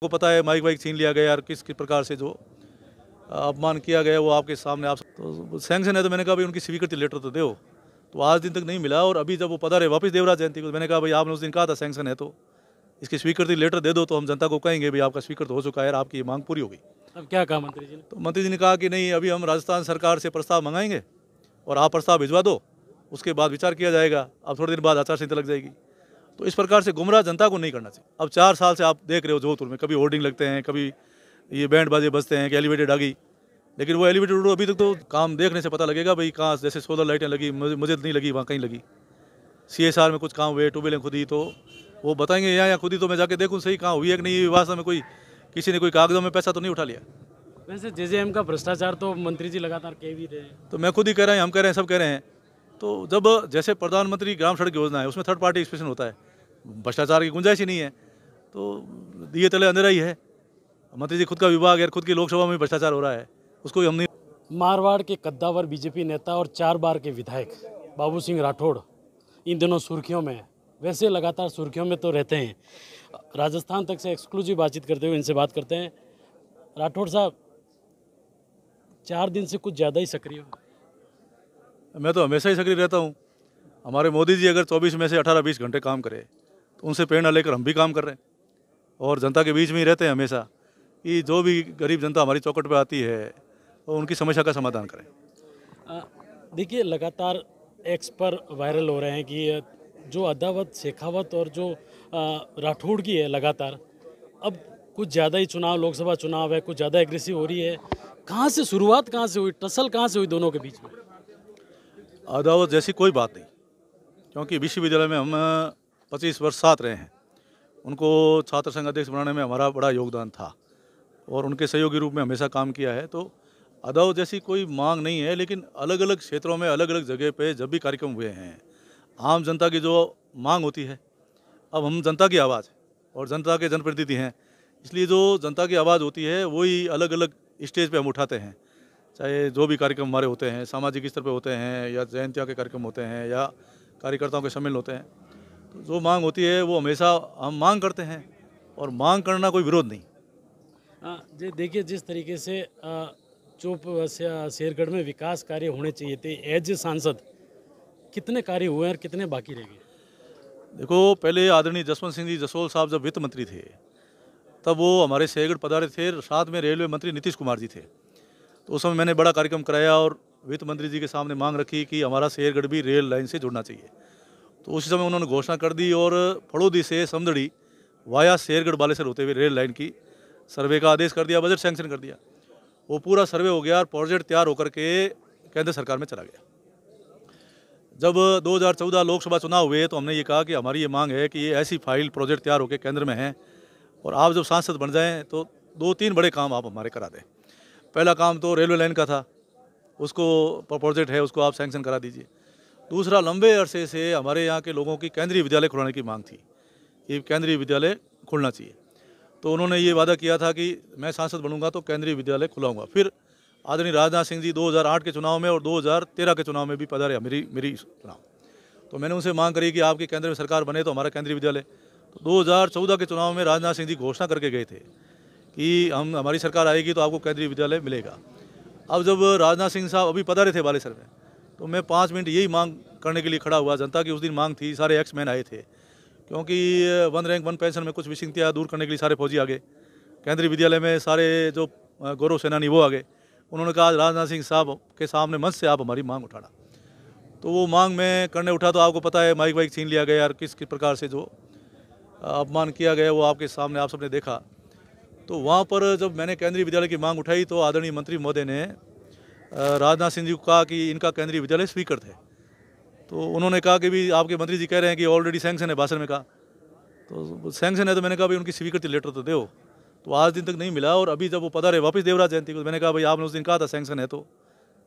को पता है माइक वाइक छीन लिया गया यार किस किस प्रकार से जो अपमान किया गया वो आपके सामने आप तो सैंक्शन है तो मैंने कहा भाई उनकी स्वीकृति लेटर तो दो तो आज दिन तक नहीं मिला और अभी जब वो पता रहे वापस देवराज जयंती को तो मैंने कहा भाई आपने उस दिन कहा था सैंक्शन है तो इसकी स्वीकृति लेटर दे दो तो हम जनता को कहेंगे भाई आपका स्वीकृत हो चुका है और आपकी मांग पूरी हो गई अब क्या कहा मंत्री जी ने तो मंत्री जी ने कहा कि नहीं अभी हम राजस्थान सरकार से प्रस्ताव मंगाएंगे और आप प्रस्ताव भिजवा दो उसके बाद विचार किया जाएगा अब थोड़ी देर बाद आचार संहिता लग जाएगी तो इस प्रकार से गुमराह जनता को नहीं करना चाहिए अब चार साल से आप देख रहे हो जोधपुर में कभी होर्डिंग लगते हैं कभी ये बैंड बाजे बजते हैं कि एलिवेटेड आ गई लेकिन वो एलिवेटेड रोड अभी तक तो काम देखने से पता लगेगा भाई कहाँ जैसे सोलर लाइटें लगी मुझे नहीं लगी वहाँ कहीं लगी सी में कुछ काम हुए ट्यूबवेलें खुदी तो वो बताएंगे यहाँ या खुद ही तो मैं जाके देखूँ सही कहाँ हुई है कि नहीं वास्तव में कोई किसी ने कोई कागजों में पैसा तो नहीं उठा लिया वैसे जे का भ्रष्टाचार तो मंत्री जी लगातार कह भी रहे हैं तो मैं खुद ही कह रहे हैं हम कह रहे हैं सब कह रहे हैं तो जब जैसे प्रधानमंत्री ग्राम सड़क योजना है उसमें थर्ड पार्टी एक्सप्रेशन होता है भ्रष्टाचार की गुंजाइश ही नहीं है तो ये तले अंधेरा ही है मंत्री जी खुद का विभाग है खुद की लोकसभा में भ्रष्टाचार हो रहा है उसको हम नहीं मारवाड़ के कद्दावर बीजेपी नेता और चार बार के विधायक बाबू सिंह राठौड़ इन दिनों सुर्खियों में वैसे लगातार सुर्खियों में तो रहते हैं राजस्थान तक से एक्सक्लूसिव बातचीत करते हुए इनसे बात करते हैं राठौड़ साहब चार दिन से कुछ ज़्यादा ही सक्रिय मैं तो हमेशा ही सक्रिय रहता हूँ हमारे मोदी जी अगर 24 में से 18-20 घंटे काम करे तो उनसे प्रेरणा लेकर हम भी काम कर रहे हैं और जनता के बीच में ही रहते हैं हमेशा कि जो भी गरीब जनता हमारी चौकट पर आती है और तो उनकी समस्या का समाधान करें देखिए लगातार एक्स पर वायरल हो रहे हैं कि जो अदावत शेखावत और जो राठौड़ की है लगातार अब कुछ ज़्यादा ही चुनाव लोकसभा चुनाव है कुछ ज़्यादा एग्रेसिव हो रही है कहाँ से शुरुआत कहाँ से हुई टसल कहाँ से हुई दोनों के बीच में अदावत जैसी कोई बात नहीं क्योंकि विश्वविद्यालय में हम पच्चीस वर्ष साथ रहे हैं उनको छात्र संघ अध्यक्ष बनाने में हमारा बड़ा योगदान था और उनके सहयोगी रूप में हमेशा काम किया है तो अदाव जैसी कोई मांग नहीं है लेकिन अलग अलग क्षेत्रों में अलग अलग जगह पर जब भी कार्यक्रम हुए हैं आम जनता की जो मांग होती है अब हम जनता की आवाज़ और जनता के जनप्रतिनिधि हैं इसलिए जो जनता की आवाज़ होती है वही अलग अलग स्टेज पे हम उठाते हैं चाहे जो भी कार्यक्रम हमारे होते हैं सामाजिक स्तर पर होते हैं या जयंतियाँ के कार्यक्रम होते हैं या कार्यकर्ताओं के शामिल होते हैं तो जो मांग होती है वो हमेशा हम मांग करते हैं और मांग करना कोई विरोध नहीं हाँ, जी देखिए जिस तरीके से चोप शेरगढ़ में विकास कार्य होने चाहिए थे एज सांसद कितने कार्य हुए हैं और कितने बाकी रह गए देखो पहले आदरणीय जसवंत सिंह जी जसोल साहब जब वित्त मंत्री थे तब वो हमारे शेरगढ़ पधारे थे साथ में रेलवे मंत्री नीतीश कुमार जी थे तो उस समय मैंने बड़ा कार्यक्रम कराया और वित्त मंत्री जी के सामने मांग रखी कि हमारा शेरगढ़ भी रेल लाइन से जुड़ना चाहिए तो उसी समय उन्होंने घोषणा कर दी और फड़ोदी से समदड़ी वाया शेरगढ़ बालेसर होते हुए रेल लाइन की सर्वे का आदेश कर दिया बजट सेंक्शन कर दिया वो पूरा सर्वे हो गया और प्रोजेक्ट तैयार होकर के केंद्र सरकार में चला गया जब 2014 लोकसभा चुनाव हुए तो हमने ये कहा कि हमारी ये मांग है कि ये ऐसी फाइल प्रोजेक्ट तैयार होकर केंद्र में है और आप जब सांसद बन जाएँ तो दो तीन बड़े काम आप हमारे करा दें पहला काम तो रेलवे लाइन का था उसको प्रोजेक्ट है उसको आप सेंक्शन करा दीजिए दूसरा लंबे अरसे से हमारे यहाँ के लोगों की केंद्रीय विद्यालय खुलाने की मांग थी ये केंद्रीय विद्यालय खुलना चाहिए तो उन्होंने ये वादा किया था कि मैं सांसद बनूंगा तो केंद्रीय विद्यालय खुलाऊंगा फिर आदरणीय राजनाथ सिंह जी 2008 के चुनाव में और 2013 के चुनाव में भी पधारे मेरी मेरी चुनाव तो मैंने उनसे मांग करी कि आपकी केंद्र में सरकार बने तो हमारा केंद्रीय विद्यालय तो दो के चुनाव में राजनाथ सिंह जी घोषणा करके गए थे कि हम हमारी सरकार आएगी तो आपको केंद्रीय विद्यालय मिलेगा अब जब राजनाथ सिंह साहब अभी पधारे थे बालेसर में तो मैं पाँच मिनट यही मांग करने के लिए खड़ा हुआ जनता की उस दिन मांग थी सारे एक्स मैन आए थे क्योंकि वन रैंक वन पेंशन में कुछ विशिंगतियाँ दूर करने के लिए सारे फौजी आ गए केंद्रीय विद्यालय में सारे जो गौरव सेनानी वो आ गए उन्होंने कहा राजनाथ सिंह साहब के सामने मंच से आप हमारी मांग उठाना तो वो मांग मैं करने उठा तो आपको पता है माइक वाइक छीन लिया गया और किस किस प्रकार से जो अपमान किया गया वो आपके सामने आप सबने देखा तो वहाँ पर जब मैंने केंद्रीय विद्यालय की मांग उठाई तो आदरणीय मंत्री महोदय ने राजनाथ सिंह जी को कहा कि इनका केंद्रीय विद्यालय स्वीकृत है तो उन्होंने कहा कि भी आपके मंत्री जी कह रहे हैं कि ऑलरेडी सैंक्शन है भाषण में कहा तो सैंक्शन है तो मैंने कहा भाई उनकी स्वीकृति लेटर तो दो तो आज दिन तक नहीं मिला और अभी जब वो पता रहे वापस देवराज जयंती को मैंने कहा भाई आपने उस दिन कहा था सैंक्शन है तो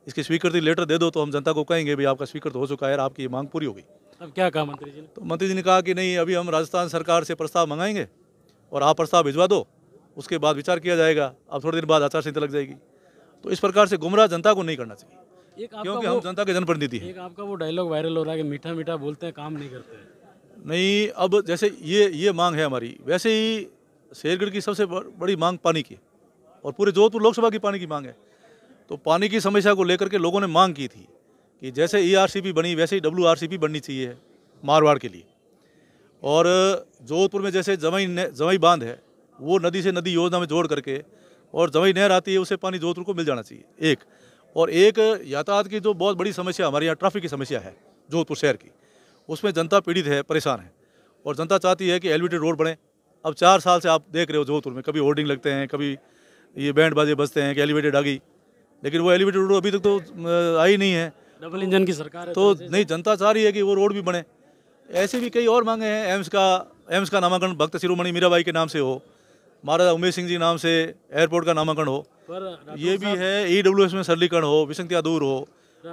इसकी स्वीकृति लेटर दे दो तो हम जनता को कहेंगे भाई आपका स्वीकृत हो चुका है और आपकी ये मांग पूरी हो गई अब क्या कहा मंत्री जी ने तो मंत्री जी ने कहा कि नहीं अभी हम राजस्थान सरकार से प्रस्ताव मंगाएंगे और आप प्रस्ताव भिजवा दो उसके बाद विचार किया जाएगा अब थोड़े दिन बाद आचार संहिता लग जाएगी तो इस प्रकार से गुमराह जनता को नहीं करना चाहिए क्योंकि हम जनता के जनप्रतिनिधि हैं आपका वो डायलॉग वायरल हो रहा है कि मीठा मीठा बोलते हैं काम नहीं करते नहीं अब जैसे ये ये मांग है हमारी वैसे ही शेरगढ़ की सबसे बड़ी मांग पानी की और पूरे जोधपुर लोकसभा की पानी की मांग है तो पानी की समस्या को लेकर के लोगों ने मांग की थी कि जैसे ई e बनी वैसे ही डब्ल्यू बननी चाहिए मारवाड़ के लिए और जोधपुर में जैसे जमई जमई बांध है वो नदी से नदी योजना में जोड़ करके और जमी नहर आती है उसे पानी जोधपुर को मिल जाना चाहिए एक और एक यातायात की जो बहुत बड़ी समस्या हमारे यहाँ ट्रैफिक की समस्या है जोधपुर शहर की उसमें जनता पीड़ित है परेशान है और जनता चाहती है कि एलिवेटेड रोड बने अब चार साल से आप देख रहे हो जोधपुर में कभी होर्डिंग लगते हैं कभी ये बैंड बाजे बजते हैं कि एलिवेटेड आ गई लेकिन वो एलिवेटेड रोड अभी तक तो आई नहीं है डबल इंजन की सरकार है तो, तो नहीं जनता चाह रही है कि वो रोड भी बने ऐसे भी कई और मांगे हैं एम्स का एम्स का नामांकन भक्त शिरोमणि मीराबाई के नाम से हो महाराजा उमेश सिंह जी नाम से एयरपोर्ट का नामांकन हो ये भी है ई e में सरलीकरण हो विसंगतियाँ दूर हो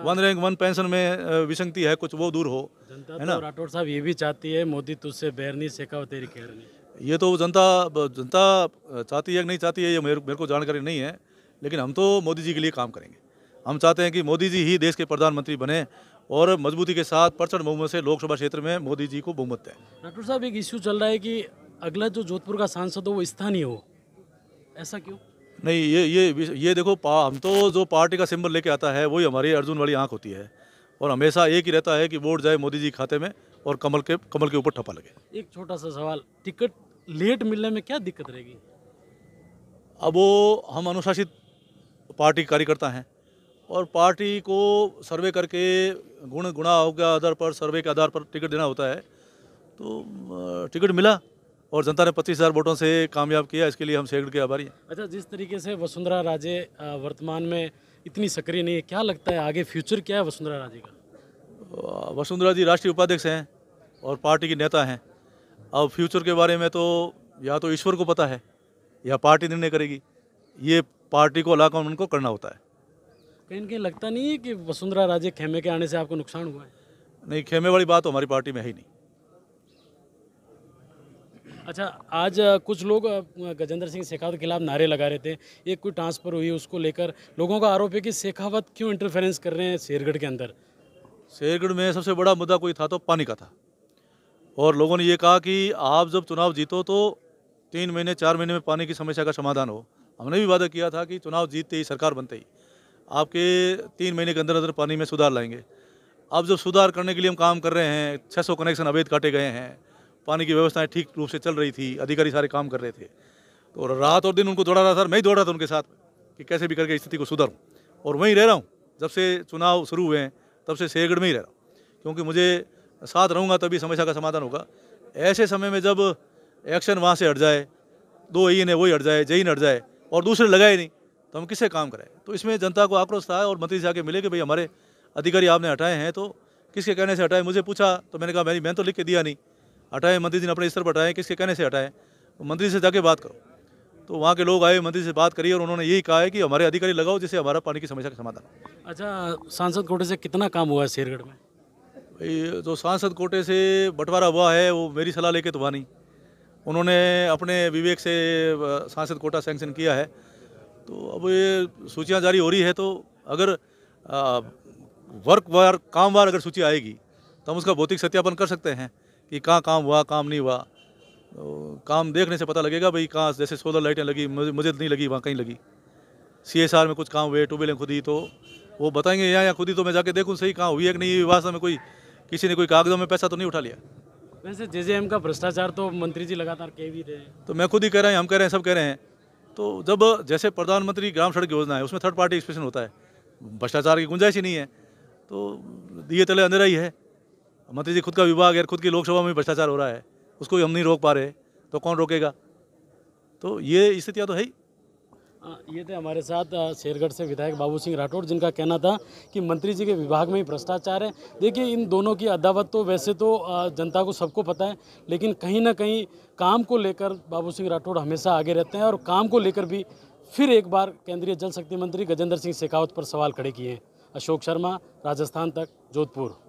वन रैंक वन पेंशन में विसंगति है कुछ वो दूर हो जनता है तो ना राठौर साहब ये भी चाहती है मोदी तुझसे बैरनी सेका तेरी खैर ये तो जनता जनता चाहती है कि नहीं चाहती है ये मेरे मेरे को जानकारी नहीं है लेकिन हम तो मोदी जी के लिए काम करेंगे हम चाहते हैं कि मोदी जी ही देश के प्रधानमंत्री बने और मजबूती के साथ प्रचंड बहुमत से लोकसभा क्षेत्र में मोदी जी को बहुमत दें डॉक्टर साहब एक इश्यू चल रहा है कि अगला जो जोधपुर का सांसद हो वो स्थानीय हो ऐसा क्यों नहीं ये ये ये देखो पा, हम तो जो पार्टी का सिंबल लेके आता है वही हमारी अर्जुन वाली आँख होती है और हमेशा एक ही रहता है कि वोट जाए मोदी जी खाते में और कमल के कमल के ऊपर ठप्पा लगे एक छोटा सा सवाल टिकट लेट मिलने में क्या दिक्कत रहेगी अब वो हम अनुशासित पार्टी कार्यकर्ता हैं और पार्टी को सर्वे करके गुण गुणा के आधार पर सर्वे के आधार पर टिकट देना होता है तो टिकट मिला और जनता ने पच्चीस हज़ार वोटों से कामयाब किया इसके लिए हम सैकड़ के आभारी हैं अच्छा जिस तरीके से वसुंधरा राजे वर्तमान में इतनी सक्रिय नहीं है क्या लगता है आगे फ्यूचर क्या है वसुंधरा राजे का वसुंधरा जी राष्ट्रीय उपाध्यक्ष हैं और पार्टी की नेता हैं अब फ्यूचर के बारे में तो या तो ईश्वर को पता है या पार्टी निर्णय करेगी ये पार्टी को अलाकम उनको करना होता है कहीं कहीं लगता नहीं है कि वसुंधरा राजे खेमे के आने से आपको नुकसान हुआ है नहीं खेमे वाली बात तो हमारी पार्टी में है ही नहीं अच्छा आज कुछ लोग गजेंद्र सिंह शेखावत के खिलाफ नारे लगा रहे थे एक कोई ट्रांसफ़र हुई उसको लेकर लोगों का आरोप है कि शेखावत क्यों इंटरफेरेंस कर रहे हैं शेरगढ़ के अंदर शेरगढ़ में सबसे बड़ा मुद्दा कोई था तो पानी का था और लोगों ने ये कहा कि आप जब चुनाव जीतो तो तीन महीने चार महीने में पानी की समस्या का समाधान हो हमने भी वादा किया था कि चुनाव जीतते ही सरकार बनते ही आपके तीन महीने के अंदर अंदर पानी में सुधार लाएंगे अब जब सुधार करने के लिए हम काम कर रहे हैं 600 कनेक्शन अवैध काटे गए हैं पानी की व्यवस्थाएं ठीक रूप से चल रही थी अधिकारी सारे काम कर रहे थे तो रात और दिन उनको दौड़ा रहा था मैं ही दौड़ रहा था उनके साथ कि कैसे भी करके स्थिति को सुधरूँ और वहीं रह रहा हूँ जब से चुनाव शुरू हुए हैं तब से शेरगढ़ में ही रह रहा हूँ क्योंकि मुझे साथ रहूँगा तभी समस्या का समाधान होगा ऐसे समय में जब एक्शन वहाँ से हट जाए दो ई ने वही हट जाए जई हट जाए और दूसरे लगाए नहीं तो हम किससे काम करें तो इसमें जनता को आक्रोश था और मंत्री से आके मिले कि भाई हमारे अधिकारी आपने हटाए हैं तो किसके कहने से हटाए मुझे पूछा तो मैंने कहा मैंने मैं तो लिख के दिया नहीं हटाए मंत्री जी ने अपने स्तर पर हटाए किसके कहने से हटाए तो मंत्री से जाके बात करो तो वहाँ के लोग आए मंत्री से बात करी और उन्होंने यही कहा है कि हमारे अधिकारी लगाओ जिससे हमारा पानी की समस्या का समाधान अच्छा सांसद कोटे से कितना काम हुआ है शेरगढ़ में भाई जो सांसद कोटे से बंटवारा हुआ है वो मेरी सलाह लेके तो हुआ नहीं उन्होंने अपने विवेक से सांसद कोटा सेंक्शन किया है तो अब ये सूचियाँ जारी हो रही है तो अगर वर्क वार काम वार अगर सूची आएगी तो हम उसका भौतिक सत्यापन कर सकते हैं कि कहाँ काम हुआ काम नहीं हुआ तो काम देखने से पता लगेगा भाई कहाँ जैसे सोलर लाइटें लगी मुझे नहीं लगी वहाँ कहीं लगी सी में कुछ काम हुए टू व्हीलें खुदी तो वो बताएंगे यहाँ या खुदी तो मैं जाके देखूँ सही कहाँ हुई है कि नहीं वास्तव में कोई किसी ने कोई कागजों में पैसा तो नहीं उठा लिया वैसे एम का भ्रष्टाचार तो मंत्री जी लगातार कह भी रहे तो मैं खुद ही कह रहे हैं हम कह रहे हैं सब कह रहे हैं तो जब जैसे प्रधानमंत्री ग्राम सड़क योजना है उसमें थर्ड पार्टी स्पेशन होता है भ्रष्टाचार की गुंजाइश ही नहीं है तो ये तले अंधेरा ही है मंत्री जी खुद का विभाग है खुद की लोकसभा में भ्रष्टाचार हो रहा है उसको हम नहीं रोक पा रहे तो कौन रोकेगा तो ये स्थितियाँ तो है ही हाँ, ये थे हमारे साथ शेरगढ़ से विधायक बाबू सिंह राठौड़ जिनका कहना था कि मंत्री जी के विभाग में ही भ्रष्टाचार है देखिए इन दोनों की अदावत तो वैसे तो जनता को सबको पता है लेकिन कहीं ना कहीं काम को लेकर बाबू सिंह राठौड़ हमेशा आगे रहते हैं और काम को लेकर भी फिर एक बार केंद्रीय जल शक्ति मंत्री गजेंद्र सिंह शेखावत पर सवाल खड़े किए हैं अशोक शर्मा राजस्थान तक जोधपुर